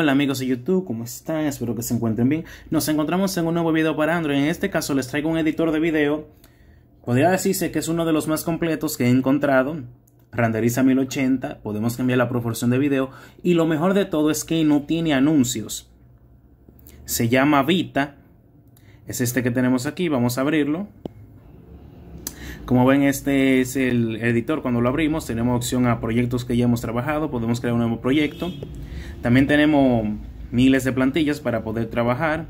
Hola amigos de YouTube, ¿cómo están? Espero que se encuentren bien. Nos encontramos en un nuevo video para Android. En este caso les traigo un editor de video. Podría decirse que es uno de los más completos que he encontrado. Renderiza 1080, podemos cambiar la proporción de video. Y lo mejor de todo es que no tiene anuncios. Se llama Vita. Es este que tenemos aquí, vamos a abrirlo. Como ven, este es el editor. Cuando lo abrimos, tenemos opción a proyectos que ya hemos trabajado. Podemos crear un nuevo proyecto. También tenemos miles de plantillas para poder trabajar.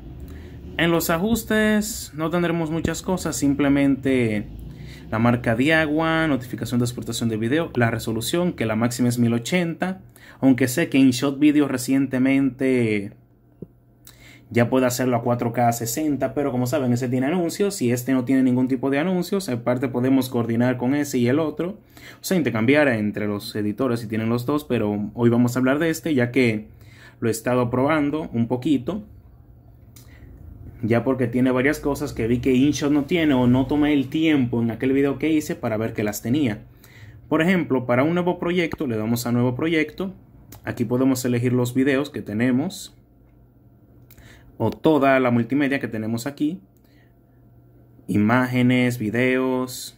En los ajustes no tendremos muchas cosas. Simplemente la marca de agua, notificación de exportación de video, la resolución, que la máxima es 1080. Aunque sé que InShot Video recientemente ya puede hacerlo a 4K 60, pero como saben, ese tiene anuncios y este no tiene ningún tipo de anuncios. Aparte podemos coordinar con ese y el otro. O sea, intercambiar entre los editores si tienen los dos, pero hoy vamos a hablar de este ya que lo he estado probando un poquito. Ya porque tiene varias cosas que vi que InShot no tiene o no tomé el tiempo en aquel video que hice para ver que las tenía. Por ejemplo, para un nuevo proyecto, le damos a nuevo proyecto. Aquí podemos elegir los videos que tenemos o toda la multimedia que tenemos aquí. Imágenes, videos.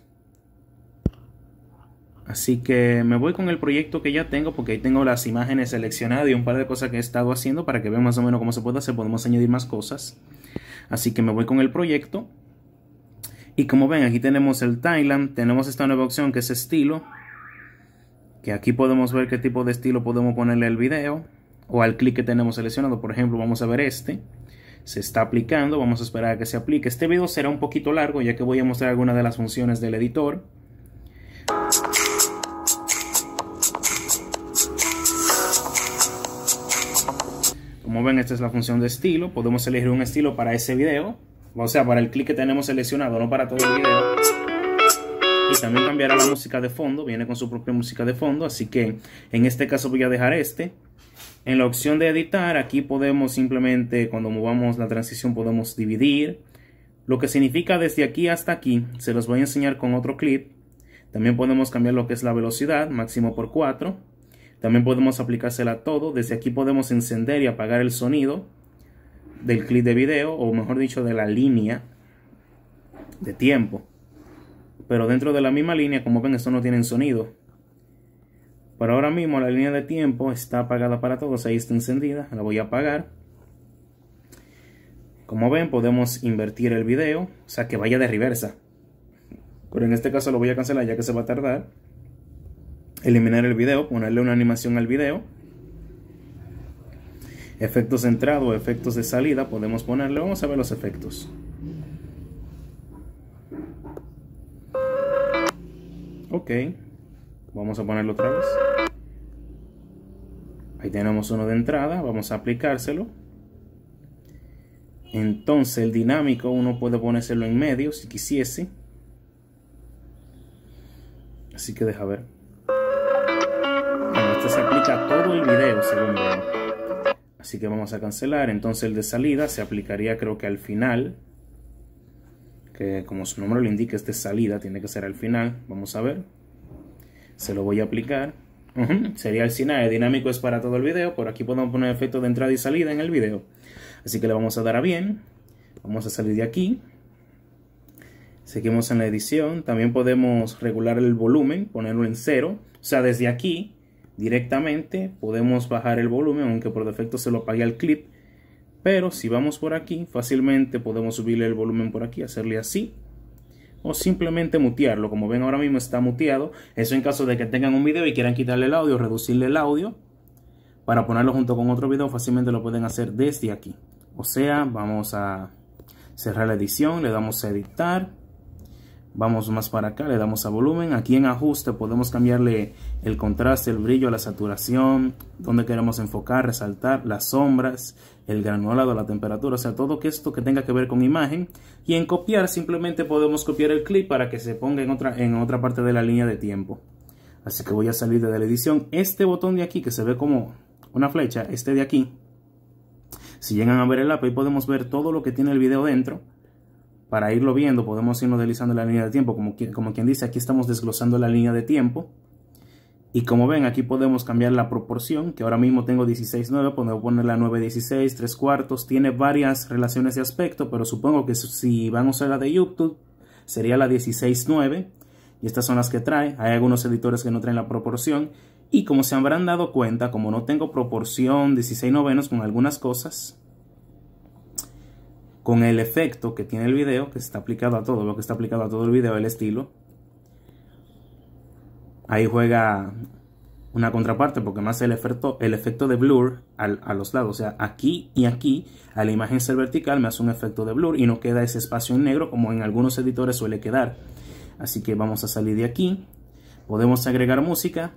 Así que me voy con el proyecto que ya tengo porque ahí tengo las imágenes seleccionadas y un par de cosas que he estado haciendo para que vean más o menos cómo se puede hacer. Podemos añadir más cosas. Así que me voy con el proyecto. Y como ven, aquí tenemos el Thailand, tenemos esta nueva opción que es estilo, que aquí podemos ver qué tipo de estilo podemos ponerle al video o al clic que tenemos seleccionado. Por ejemplo, vamos a ver este se está aplicando, vamos a esperar a que se aplique. Este video será un poquito largo ya que voy a mostrar algunas de las funciones del editor. Como ven, esta es la función de estilo. Podemos elegir un estilo para ese video. O sea, para el clic que tenemos seleccionado, no para todo el video. Y también cambiará la música de fondo. Viene con su propia música de fondo. Así que en este caso voy a dejar este. En la opción de editar, aquí podemos simplemente, cuando movamos la transición, podemos dividir. Lo que significa desde aquí hasta aquí, se los voy a enseñar con otro clip. También podemos cambiar lo que es la velocidad, máximo por 4. También podemos aplicársela a todo. Desde aquí podemos encender y apagar el sonido del clip de video, o mejor dicho, de la línea de tiempo. Pero dentro de la misma línea, como ven, esto no tiene sonido. Por ahora mismo la línea de tiempo está apagada para todos, ahí está encendida, la voy a apagar. Como ven podemos invertir el video, o sea que vaya de reversa. Pero en este caso lo voy a cancelar ya que se va a tardar. Eliminar el video, ponerle una animación al video. Efectos de entrada o efectos de salida podemos ponerle, vamos a ver los efectos. Ok. Vamos a ponerlo otra vez. Ahí tenemos uno de entrada, vamos a aplicárselo. Entonces el dinámico uno puede ponérselo en medio si quisiese. Así que deja ver. Bueno, este se aplica a todo el video según veo. Así que vamos a cancelar. Entonces el de salida se aplicaría creo que al final. Que como su número lo indica este salida, tiene que ser al final. Vamos a ver se lo voy a aplicar. Sería el SINAE, dinámico es para todo el video, por aquí podemos poner efecto de entrada y salida en el video. Así que le vamos a dar a bien, vamos a salir de aquí. Seguimos en la edición, también podemos regular el volumen, ponerlo en cero. O sea, desde aquí directamente podemos bajar el volumen, aunque por defecto se lo apague al clip. Pero si vamos por aquí, fácilmente podemos subirle el volumen por aquí, hacerle así o simplemente mutearlo. Como ven ahora mismo está muteado. Eso en caso de que tengan un video y quieran quitarle el audio, reducirle el audio. Para ponerlo junto con otro video fácilmente lo pueden hacer desde aquí. O sea, vamos a cerrar la edición, le damos a editar. Vamos más para acá, le damos a volumen. Aquí en ajuste podemos cambiarle el contraste, el brillo, la saturación, donde queremos enfocar, resaltar, las sombras, el granulado, la temperatura, o sea, todo esto que tenga que ver con imagen. Y en copiar simplemente podemos copiar el clip para que se ponga en otra, en otra parte de la línea de tiempo. Así que voy a salir de la edición. Este botón de aquí que se ve como una flecha, este de aquí. Si llegan a ver el app, ahí podemos ver todo lo que tiene el video dentro para irlo viendo, podemos ir deslizando la línea de tiempo, como, quien dice, aquí estamos desglosando la línea de tiempo. Y como ven, aquí podemos cambiar la proporción, que ahora mismo tengo 16.9, pues podemos la 9.16, 3 cuartos. Tiene varias relaciones de aspecto, pero supongo que si vamos a la de YouTube, sería la 16.9. Y estas son las que trae. Hay algunos editores que no traen la proporción. Y como se habrán dado cuenta, como no tengo proporción 16 novenos con algunas cosas, con el efecto que tiene el video, que está aplicado a todo, lo que está aplicado a todo el video, el estilo. Ahí juega una contraparte porque más el efecto, el efecto de blur a los lados, o sea, aquí y aquí, a la imagen ser vertical me hace un efecto de blur y no queda ese espacio en negro como en algunos editores suele quedar. Así que vamos a salir de aquí, podemos agregar música.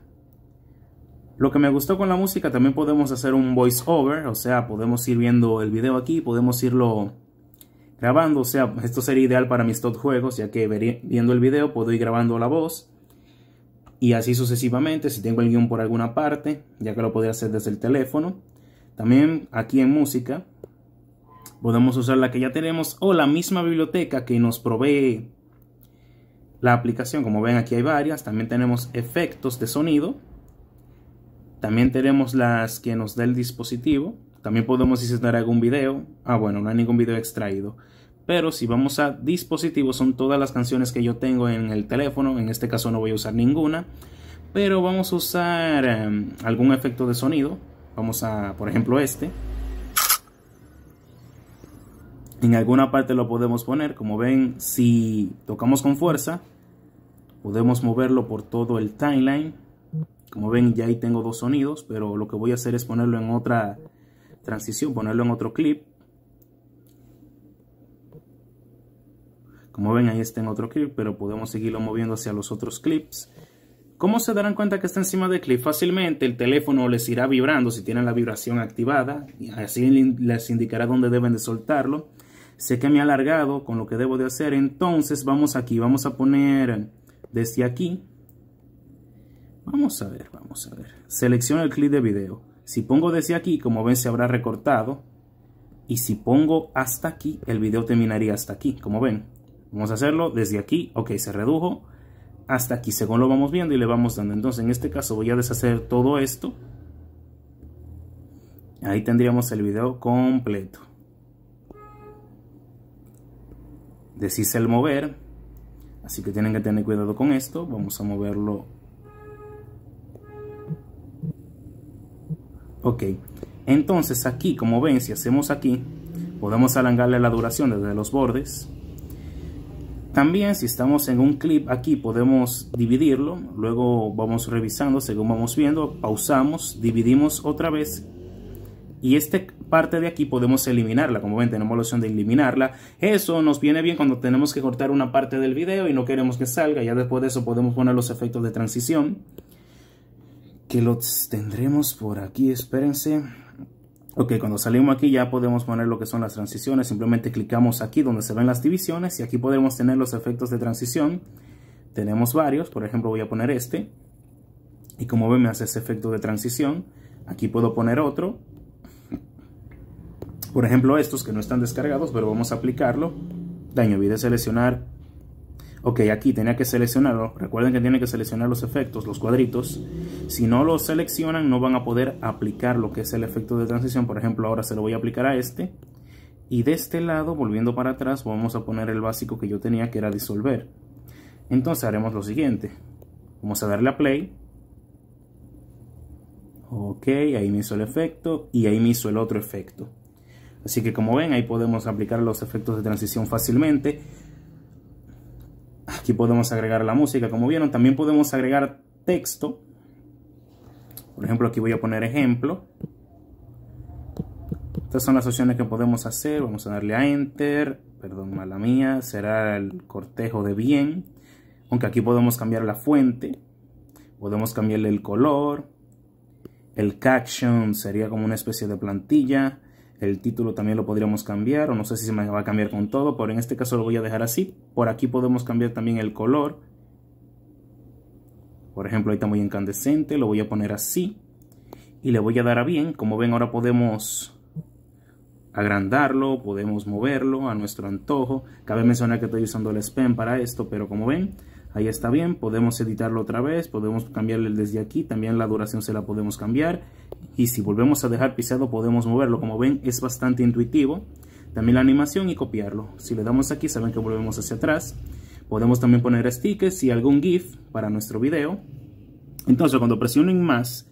Lo que me gustó con la música, también podemos hacer un voice over, o sea, podemos ir viendo el video aquí, podemos irlo grabando. O sea, esto sería ideal para mis top juegos, ya que viendo el video puedo ir grabando la voz. Y así sucesivamente, si tengo el guión por alguna parte, ya que lo podría hacer desde el teléfono. También aquí en música, podemos usar la que ya tenemos o la misma biblioteca que nos provee la aplicación. Como ven, aquí hay varias. También tenemos efectos de sonido. También tenemos las que nos da el dispositivo. También podemos insertar algún video. Ah, bueno, no hay ningún video extraído. Pero si vamos a dispositivos, son todas las canciones que yo tengo en el teléfono. En este caso no voy a usar ninguna. Pero vamos a usar em, algún efecto de sonido. Vamos a, por ejemplo, este. En alguna parte lo podemos poner. Como ven, si tocamos con fuerza, podemos moverlo por todo el timeline. Como ven, ya ahí tengo dos sonidos, pero lo que voy a hacer es ponerlo en otra transición, ponerlo en otro clip. Como ven, ahí está en otro clip, pero podemos seguirlo moviendo hacia los otros clips. ¿Cómo se darán cuenta que está encima del clip? Fácilmente el teléfono les irá vibrando si tienen la vibración activada. Y así les indicará dónde deben de soltarlo. Sé que me ha alargado con lo que debo de hacer. Entonces vamos aquí. Vamos a poner desde aquí. Vamos a ver, vamos a ver. Selecciono el clip de video. Si pongo desde aquí, como ven, se habrá recortado. Y si pongo hasta aquí, el video terminaría hasta aquí, como ven. Vamos a hacerlo desde aquí. Ok, se redujo hasta aquí, según lo vamos viendo y le vamos dando. Entonces, en este caso voy a deshacer todo esto. Ahí tendríamos el video completo. Decís el mover. Así que tienen que tener cuidado con esto. Vamos a moverlo Ok, entonces aquí, como ven, si hacemos aquí, podemos alargarle la duración desde los bordes. También si estamos en un clip aquí podemos dividirlo, luego vamos revisando según vamos viendo, pausamos, dividimos otra vez y esta parte de aquí podemos eliminarla, como ven tenemos la opción de eliminarla. Eso nos viene bien cuando tenemos que cortar una parte del video y no queremos que salga, ya después de eso podemos poner los efectos de transición que los tendremos por aquí, espérense. Ok, cuando salimos aquí ya podemos poner lo que son las transiciones. Simplemente clicamos aquí donde se ven las divisiones y aquí podemos tener los efectos de transición. Tenemos varios, por ejemplo voy a poner este. Y como ven me hace ese efecto de transición. Aquí puedo poner otro. Por ejemplo estos que no están descargados, pero vamos a aplicarlo. Daño, olvide seleccionar ok, aquí tenía que seleccionarlo, recuerden que tiene que seleccionar los efectos, los cuadritos, si no los seleccionan no van a poder aplicar lo que es el efecto de transición, por ejemplo ahora se lo voy a aplicar a este, y de este lado, volviendo para atrás, vamos a poner el básico que yo tenía que era disolver, entonces haremos lo siguiente, vamos a darle a play, ok, ahí me hizo el efecto, y ahí me hizo el otro efecto, Así que como ven, ahí podemos aplicar los efectos de transición fácilmente. Aquí podemos agregar la música, como vieron. También podemos agregar texto. Por ejemplo, aquí voy a poner ejemplo. Estas son las opciones que podemos hacer. Vamos a darle a Enter. Perdón, mala mía. Será el cortejo de bien. Aunque aquí podemos cambiar la fuente. Podemos cambiarle el color. El caption sería como una especie de plantilla. El título también lo podríamos cambiar, o no sé si se me va a cambiar con todo, pero en este caso lo voy a dejar así. Por aquí podemos cambiar también el color. Por ejemplo, ahí está muy incandescente, lo voy a poner así. Y le voy a dar a bien. Como ven, ahora podemos agrandarlo, podemos moverlo a nuestro antojo. Cabe mencionar que estoy usando el spam para esto, pero como ven, ahí está bien, podemos editarlo otra vez, podemos cambiarle desde aquí, también la duración se la podemos cambiar y si volvemos a dejar pisado podemos moverlo, como ven es bastante intuitivo, también la animación y copiarlo, si le damos aquí saben que volvemos hacia atrás, podemos también poner stickers y algún GIF para nuestro video, entonces cuando presionen más,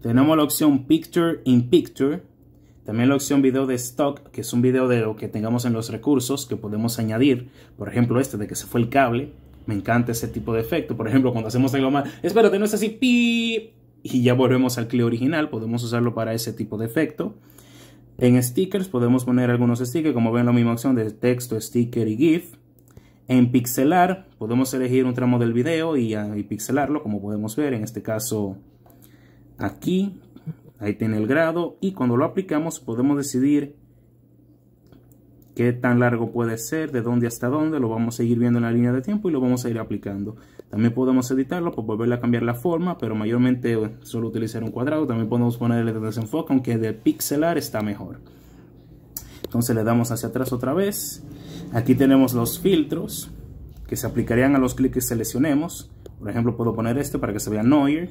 tenemos la opción Picture in Picture, también la opción video de stock, que es un video de lo que tengamos en los recursos que podemos añadir, por ejemplo este de que se fue el cable, me encanta ese tipo de efecto. Por ejemplo, cuando hacemos algo más, espérate, no es así, pi. Y ya volvemos al clip original. Podemos usarlo para ese tipo de efecto. En stickers podemos poner algunos stickers, como ven la misma opción de texto, sticker y GIF. En pixelar podemos elegir un tramo del video y ah, pixelarlo, como podemos ver, en este caso aquí, ahí tiene el grado. Y cuando lo aplicamos podemos decidir qué tan largo puede ser, de dónde hasta dónde, lo vamos a seguir viendo en la línea de tiempo y lo vamos a ir aplicando. También podemos editarlo, por pues, volverle a cambiar la forma, pero mayormente eh, solo utilizar un cuadrado. También podemos ponerle de desenfoque, aunque del pixelar está mejor. Entonces le damos hacia atrás otra vez. Aquí tenemos los filtros que se aplicarían a los clics que seleccionemos. Por ejemplo, puedo poner este para que se vea Neuer.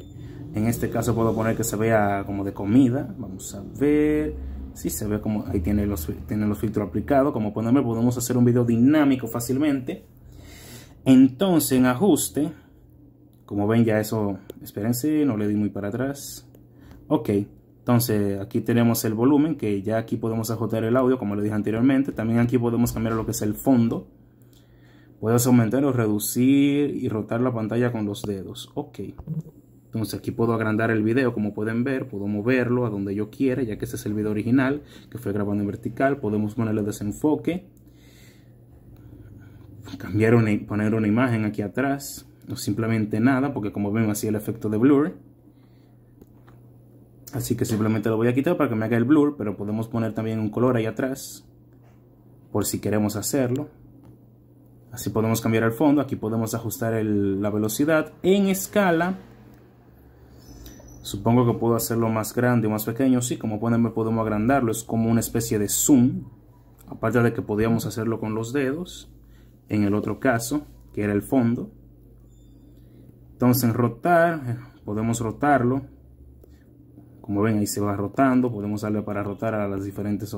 En este caso puedo poner que se vea como de comida. Vamos a ver Sí, se ve como ahí tiene los, los filtros aplicados. Como pueden ver, podemos hacer un video dinámico fácilmente. Entonces, en ajuste, como ven ya eso, espérense, no le di muy para atrás. Ok, entonces aquí tenemos el volumen, que ya aquí podemos ajustar el audio, como le dije anteriormente. También aquí podemos cambiar lo que es el fondo. Puedes aumentar o reducir y rotar la pantalla con los dedos. Ok. Entonces aquí puedo agrandar el video, como pueden ver, puedo moverlo a donde yo quiera, ya que ese es el video original que fue grabado en vertical. Podemos ponerle desenfoque, cambiar una, poner una imagen aquí atrás, o simplemente nada, porque como ven así el efecto de blur. Así que simplemente lo voy a quitar para que me haga el blur, pero podemos poner también un color ahí atrás, por si queremos hacerlo. Así podemos cambiar el fondo, aquí podemos ajustar la velocidad en escala Supongo que puedo hacerlo más grande o más pequeño. Sí, como pueden ver podemos agrandarlo. Es como una especie de zoom. Aparte de que podíamos hacerlo con los dedos. En el otro caso, que era el fondo. Entonces rotar, podemos rotarlo. Como ven ahí se va rotando. Podemos darle para rotar a los diferentes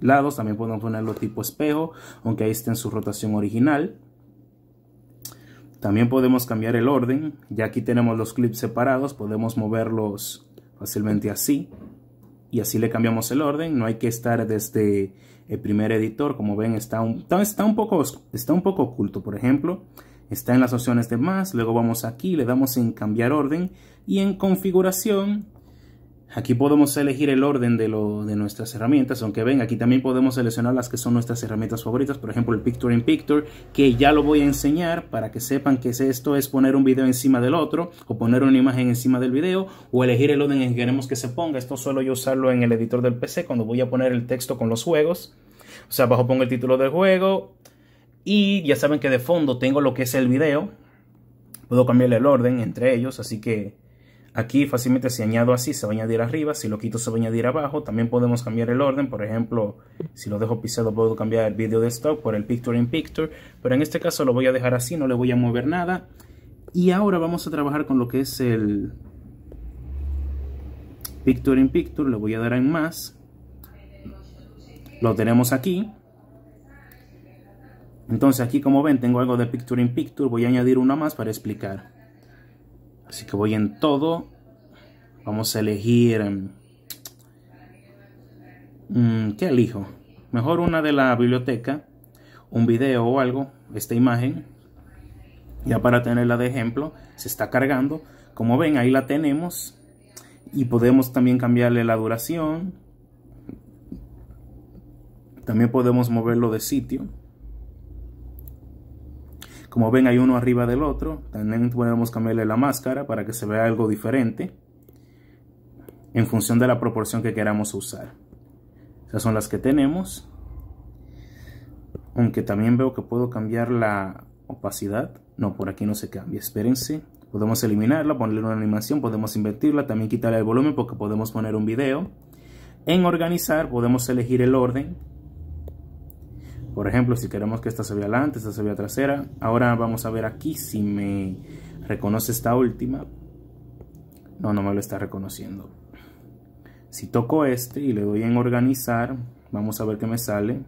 lados. También podemos ponerlo tipo espejo. Aunque ahí esté en su rotación original. También podemos cambiar el orden, ya aquí tenemos los clips separados, podemos moverlos fácilmente así y así le cambiamos el orden, no hay que estar desde el primer editor, como ven está un, está un, poco, está un poco oculto, por ejemplo, está en las opciones de más, luego vamos aquí, le damos en cambiar orden y en configuración Aquí podemos elegir el orden de, lo, de, nuestras herramientas, aunque ven, aquí también podemos seleccionar las que son nuestras herramientas favoritas, por ejemplo el Picture in Picture, que ya lo voy a enseñar para que sepan que esto es poner un video encima del otro, o poner una imagen encima del video, o elegir el orden en que queremos que se ponga. Esto suelo yo usarlo en el editor del PC cuando voy a poner el texto con los juegos. O sea, abajo pongo el título del juego, y ya saben que de fondo tengo lo que es el video. Puedo cambiarle el orden entre ellos, así que Aquí fácilmente si añado así se va a añadir arriba, si lo quito se va a añadir abajo. También podemos cambiar el orden, por ejemplo, si lo dejo pisado puedo cambiar el video de stock por el picture in picture. Pero en este caso lo voy a dejar así, no le voy a mover nada. Y ahora vamos a trabajar con lo que es el picture in picture. Le voy a dar en más. Lo tenemos aquí. Entonces aquí como ven tengo algo de picture in picture. Voy a añadir una más para explicar. Así que voy en todo. Vamos a elegir... Em, mm, ¿Qué elijo? Mejor una de la biblioteca, un video o algo, esta imagen, ya para tenerla de ejemplo, se está cargando. Como ven, ahí la tenemos y podemos también cambiarle la duración. También podemos moverlo de sitio. Como ven hay uno arriba del otro. También podemos cambiarle la máscara para que se vea algo diferente. En función de la proporción que queramos usar. Esas son las que tenemos. Aunque también veo que puedo cambiar la opacidad. No, por aquí no se cambia. Espérense. Podemos eliminarla, ponerle una animación, podemos invertirla, también quitarle el volumen porque podemos poner un video. En organizar podemos elegir el orden por ejemplo, si queremos que esta se vea adelante, esta se vea trasera. Ahora vamos a ver aquí si me reconoce esta última. No, no me lo está reconociendo. Si toco este y le doy en organizar, vamos a ver qué me sale.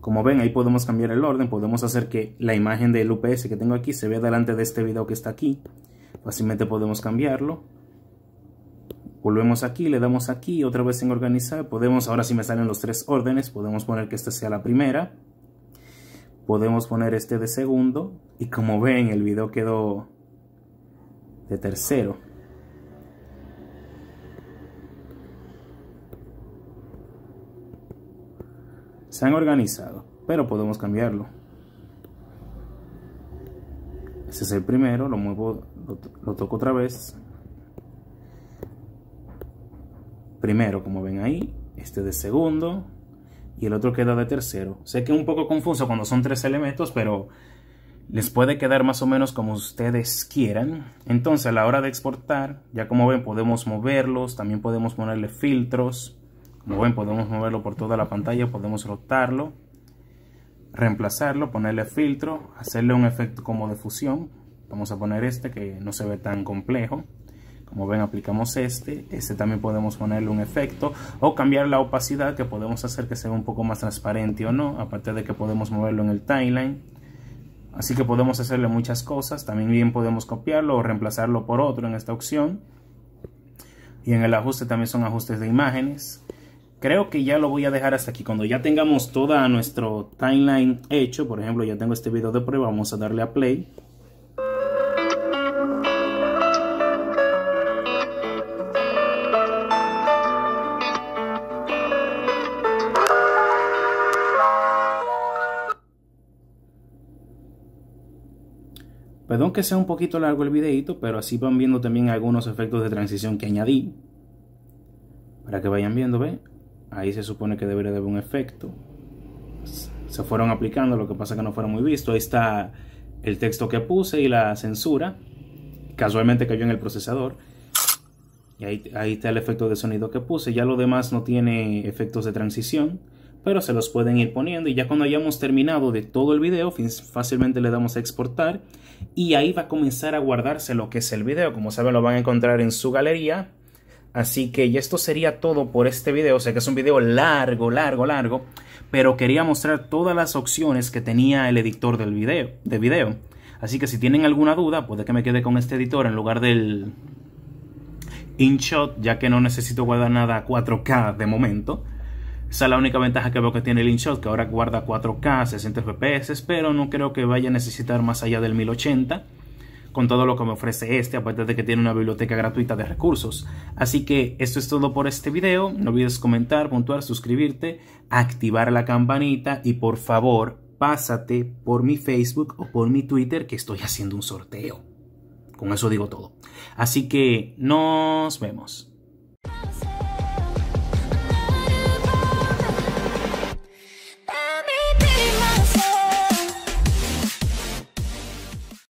Como ven, ahí podemos cambiar el orden, podemos hacer que la imagen del UPS que tengo aquí se vea delante de este video que está aquí. Fácilmente podemos cambiarlo. Volvemos aquí, le damos aquí, otra vez en organizar. Podemos, ahora si me salen los tres órdenes, podemos poner que esta sea la primera. Podemos poner este de segundo. Y como ven, el video quedó de tercero. Se han organizado, pero podemos cambiarlo. Este es el primero, lo muevo, lo toco otra vez, como ven ahí, este de segundo y el otro queda de tercero. Sé que es un poco confuso cuando son tres elementos, pero les puede quedar más o menos como ustedes quieran. Entonces a la hora de exportar, ya como ven podemos moverlos, también podemos ponerle filtros. Como ven podemos moverlo por toda la pantalla, podemos rotarlo, reemplazarlo, ponerle filtro, hacerle un efecto como de fusión. Vamos a poner este que no se ve tan complejo. Como ven aplicamos este, este también podemos ponerle un efecto o cambiar la opacidad que podemos hacer que sea un poco más transparente o no, aparte de que podemos moverlo en el timeline. Así que podemos hacerle muchas cosas, también bien podemos copiarlo o reemplazarlo por otro en esta opción. Y en el ajuste también son ajustes de imágenes. Creo que ya lo voy a dejar hasta aquí. Cuando ya tengamos toda nuestro timeline hecho, por ejemplo, ya tengo este video de prueba, vamos a darle a play. Perdón que sea un poquito largo el videito, pero así van viendo también algunos efectos de transición que añadí. Para que vayan viendo, ¿ve? Ahí se supone que debería de haber un efecto. Se fueron aplicando, lo que pasa que no fueron muy vistos. Ahí está el texto que puse y la censura. Casualmente cayó en el procesador. Y ahí, ahí está el efecto de sonido que puse. Ya lo demás no tiene efectos de transición pero se los pueden ir poniendo y ya cuando hayamos terminado de todo el video fácilmente le damos a exportar y ahí va a comenzar a guardarse lo que es el video como saben lo van a encontrar en su galería así que esto sería todo por este video o sea que es un video largo largo largo pero quería mostrar todas las opciones que tenía el editor del video de video así que si tienen alguna duda puede que me quede con este editor en lugar del InShot ya que no necesito guardar nada a 4K de momento esa es la única ventaja que veo que tiene el InShot, que ahora guarda 4K, 60 FPS, pero no creo que vaya a necesitar más allá del 1080 con todo lo que me ofrece este, aparte de que tiene una biblioteca gratuita de recursos. Así que esto es todo por este video, no olvides comentar, puntuar, suscribirte, activar la campanita y por favor pásate por mi Facebook o por mi Twitter que estoy haciendo un sorteo. Con eso digo todo. Así que nos vemos.